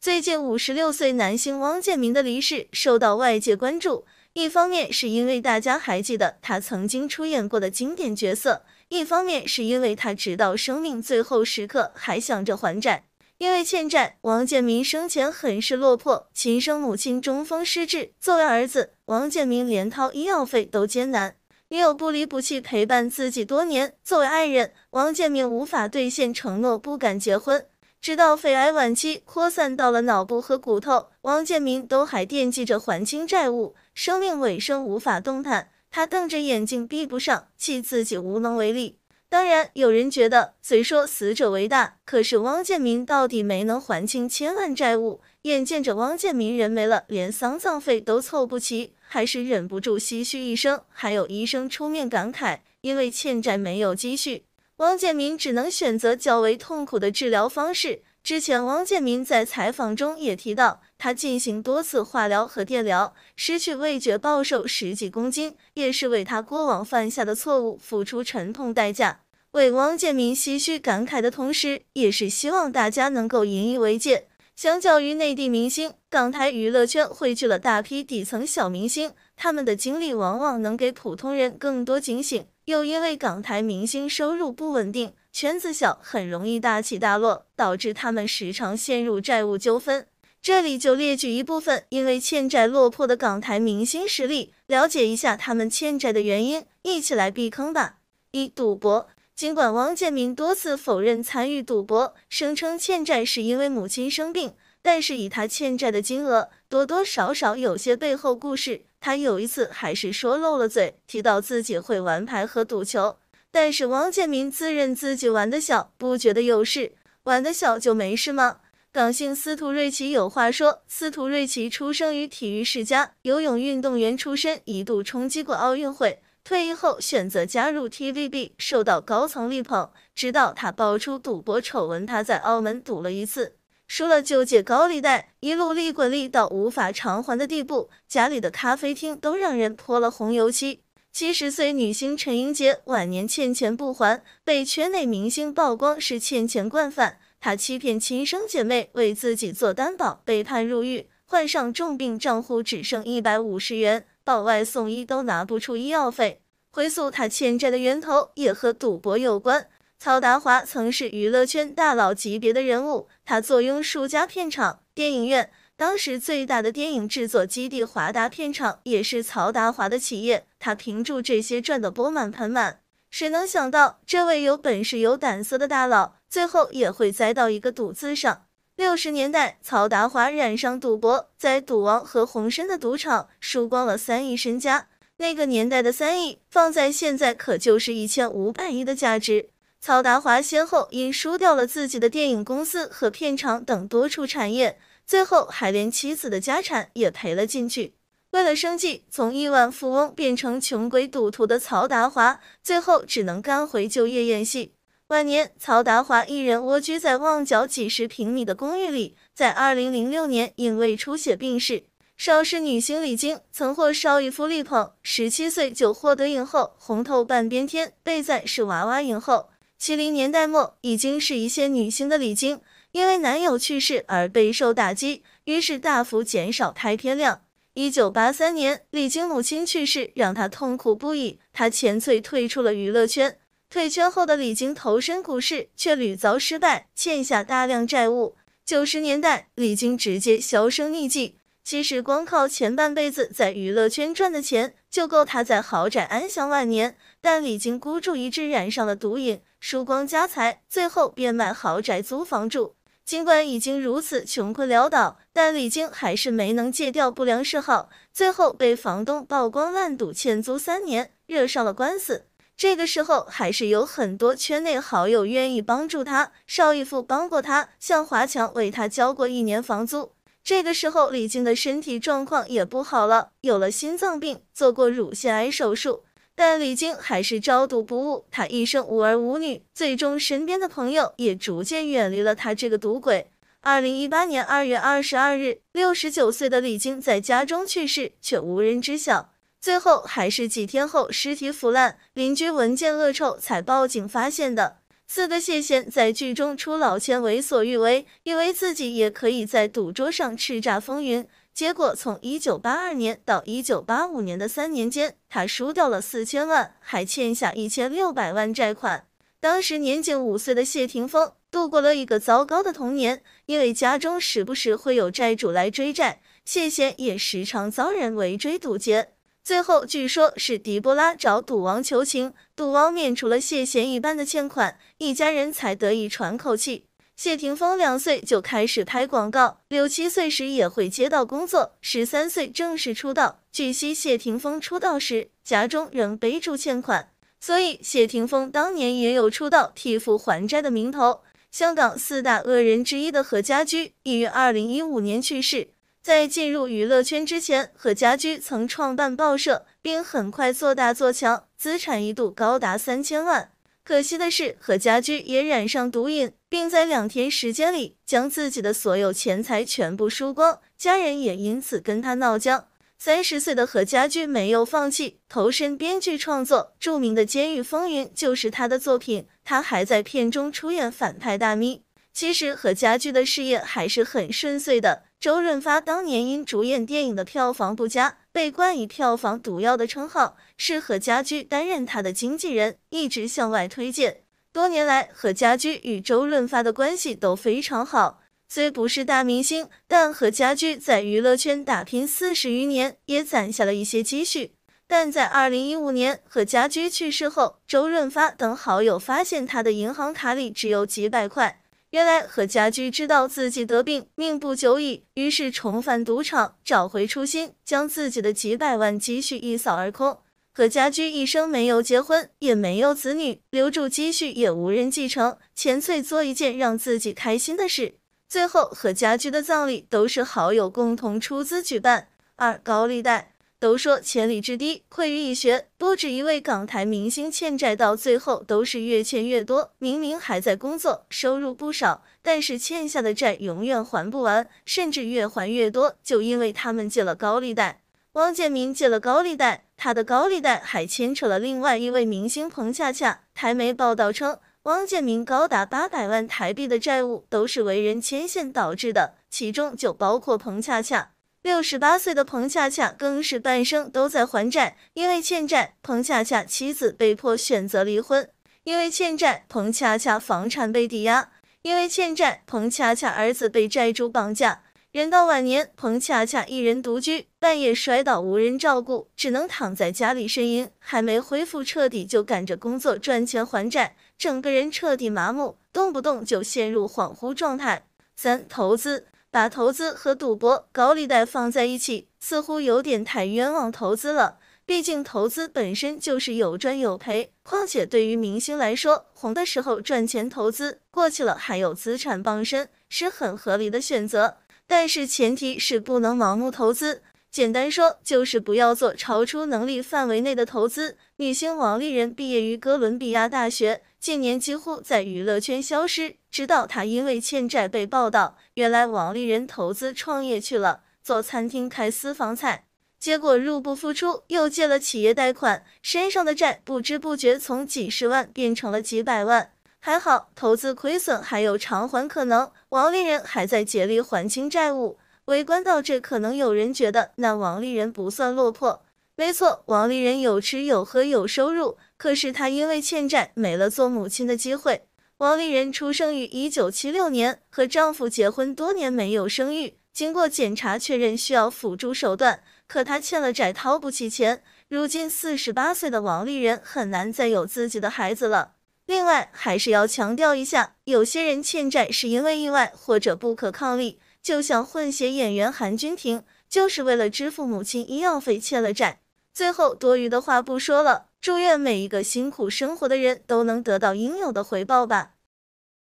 最近，五十六岁男星汪建民的离世受到外界关注。一方面是因为大家还记得他曾经出演过的经典角色；一方面是因为他直到生命最后时刻还想着还债。因为欠债，王建民生前很是落魄。亲生母亲中风失智，作为儿子，王建民连掏医药费都艰难。女友不离不弃陪伴自己多年，作为爱人，王建民无法兑现承诺，不敢结婚。直到肺癌晚期扩散到了脑部和骨头，汪建民都还惦记着还清债务。生命尾声无法动弹，他瞪着眼睛闭不上，气自己无能为力。当然，有人觉得虽说死者为大，可是汪建民到底没能还清千万债务。眼见着汪建民人没了，连丧葬费都凑不齐，还是忍不住唏嘘一声。还有医生出面感慨，因为欠债没有积蓄。王建民只能选择较为痛苦的治疗方式。之前，王建民在采访中也提到，他进行多次化疗和电疗，失去味觉，暴瘦十几公斤，也是为他过往犯下的错误付出沉痛代价。为王建民唏嘘感慨的同时，也是希望大家能够引以为戒。相较于内地明星，港台娱乐圈汇聚了大批底层小明星，他们的经历往往能给普通人更多警醒。又因为港台明星收入不稳定，圈子小，很容易大起大落，导致他们时常陷入债务纠纷。这里就列举一部分因为欠债落魄的港台明星实例，了解一下他们欠债的原因，一起来避坑吧。一、赌博。尽管汪建民多次否认参与赌博，声称欠债是因为母亲生病，但是以他欠债的金额，多多少少有些背后故事。他有一次还是说漏了嘴，提到自己会玩牌和赌球，但是王健民自认自己玩的小，不觉得有事。玩的小就没事吗？港星司徒瑞琪有话说：司徒瑞琪出生于体育世家，游泳运动员出身，一度冲击过奥运会。退役后选择加入 TVB，受到高层力捧。直到他爆出赌博丑闻，他在澳门赌了一次。输了就借高利贷，一路利滚利到无法偿还的地步，家里的咖啡厅都让人泼了红油漆。七十岁女星陈英杰晚年欠钱不还，被圈内明星曝光是欠钱惯犯。她欺骗亲生姐妹为自己做担保，被判入狱，患上重病，账户只剩一百五十元，报外送医都拿不出医药费。回溯她欠债的源头，也和赌博有关。曹达华曾是娱乐圈大佬级别的人物，他坐拥数家片场、电影院，当时最大的电影制作基地华达片场也是曹达华的企业。他凭住这些赚得钵满盆满。谁能想到，这位有本事、有胆色的大佬，最后也会栽到一个赌字上？六十年代，曹达华染上赌博，在赌王何鸿燊的赌场输光了三亿身家。那个年代的三亿，放在现在可就是一千五百亿的价值。曹达华先后因输掉了自己的电影公司和片场等多处产业，最后还连妻子的家产也赔了进去。为了生计，从亿万富翁变成穷鬼赌徒的曹达华，最后只能干回就业演戏。晚年，曹达华一人蜗居在旺角几十平米的公寓里，在二零零六年因胃出血病逝。邵氏女星李菁曾获邵逸夫力捧，十七岁就获得影后，红透半边天，被赞是娃娃影后。七零年代末，已经是一线女星的李菁，因为男友去世而备受打击，于是大幅减少拍片量。一九八三年，李菁母亲去世，让她痛苦不已，她前脆退出了娱乐圈。退圈后的李菁投身股市，却屡遭失败，欠下大量债务。九十年代，李菁直接销声匿迹。其实光靠前半辈子在娱乐圈赚的钱就够他在豪宅安享晚年，但李菁孤注一掷染上了毒瘾，输光家财，最后变卖豪宅租房住。尽管已经如此穷困潦倒，但李菁还是没能戒掉不良嗜好，最后被房东曝光烂赌欠租三年，惹上了官司。这个时候还是有很多圈内好友愿意帮助他，邵逸夫帮过他，向华强为他交过一年房租。这个时候，李晶的身体状况也不好了，有了心脏病，做过乳腺癌手术，但李晶还是朝赌不误。她一生无儿无女，最终身边的朋友也逐渐远离了她这个赌鬼。二零一八年二月二十二日，六十九岁的李晶在家中去世，却无人知晓。最后还是几天后，尸体腐烂，邻居闻见恶臭才报警发现的。四个谢贤在剧中出老千，为所欲为，以为自己也可以在赌桌上叱咤风云。结果从1982年到1985年的三年间，他输掉了四千万，还欠下一千六百万债款。当时年仅五岁的谢霆锋度过了一个糟糕的童年，因为家中时不时会有债主来追债，谢贤也时常遭人围追堵截。最后，据说是狄波拉找赌王求情，赌王免除了谢贤一半的欠款，一家人才得以喘口气。谢霆锋两岁就开始拍广告，六七岁时也会接到工作，十三岁正式出道。据悉，谢霆锋出道时家中仍背住欠款，所以谢霆锋当年也有出道替父还债的名头。香港四大恶人之一的何家驹已于二零一五年去世。在进入娱乐圈之前，何家驹曾创办报社，并很快做大做强，资产一度高达三千万。可惜的是，何家驹也染上毒瘾，并在两天时间里将自己的所有钱财全部输光，家人也因此跟他闹僵。三十岁的何家驹没有放弃，投身编剧创作，《著名的监狱风云》就是他的作品，他还在片中出演反派大咪。其实，何家驹的事业还是很顺遂的。周润发当年因主演电影的票房不佳，被冠以“票房毒药”的称号。是何家驹担任他的经纪人，一直向外推荐。多年来，何家驹与周润发的关系都非常好。虽不是大明星，但何家驹在娱乐圈打拼四十余年，也攒下了一些积蓄。但在二零一五年，何家驹去世后，周润发等好友发现他的银行卡里只有几百块。原来何家驹知道自己得病，命不久矣，于是重返赌场，找回初心，将自己的几百万积蓄一扫而空。何家驹一生没有结婚，也没有子女，留住积蓄也无人继承。钱翠做一件让自己开心的事。最后何家驹的葬礼都是好友共同出资举办。二高利贷。都说千里之堤溃于蚁穴，不止一位港台明星欠债，到最后都是越欠越多。明明还在工作，收入不少，但是欠下的债永远还不完，甚至越还越多，就因为他们借了高利贷。汪建民借了高利贷，他的高利贷还牵扯了另外一位明星彭恰恰。台媒报道称，汪建民高达八百万台币的债务都是为人牵线导致的，其中就包括彭恰恰。六十八岁的彭恰恰更是半生都在还债，因为欠债，彭恰恰妻子被迫选择离婚；因为欠债，彭恰恰房产被抵押；因为欠债，彭恰恰儿子被债主绑架。人到晚年，彭恰恰一人独居，半夜摔倒无人照顾，只能躺在家里呻吟，还没恢复彻底就赶着工作赚钱还债，整个人彻底麻木，动不动就陷入恍惚状态。三投资。把投资和赌博、高利贷放在一起，似乎有点太冤枉投资了。毕竟投资本身就是有赚有赔，况且对于明星来说，红的时候赚钱投资，过去了还有资产傍身，是很合理的选择。但是前提是不能盲目投资。简单说就是不要做超出能力范围内的投资。女星王丽人毕业于哥伦比亚大学，近年几乎在娱乐圈消失。直到她因为欠债被报道，原来王丽人投资创业去了，做餐厅开私房菜，结果入不敷出，又借了企业贷款，身上的债不知不觉从几十万变成了几百万。还好投资亏损还有偿还可能，王丽人还在竭力还清债务。围观到这，可能有人觉得那王丽人不算落魄。没错，王丽人有吃有喝有收入，可是她因为欠债没了做母亲的机会。王丽人出生于一九七六年，和丈夫结婚多年没有生育，经过检查确认需要辅助手段，可她欠了债掏不起钱。如今四十八岁的王丽人很难再有自己的孩子了。另外，还是要强调一下，有些人欠债是因为意外或者不可抗力。就像混血演员韩君婷，就是为了支付母亲医药费欠了债。最后多余的话不说了，祝愿每一个辛苦生活的人都能得到应有的回报吧。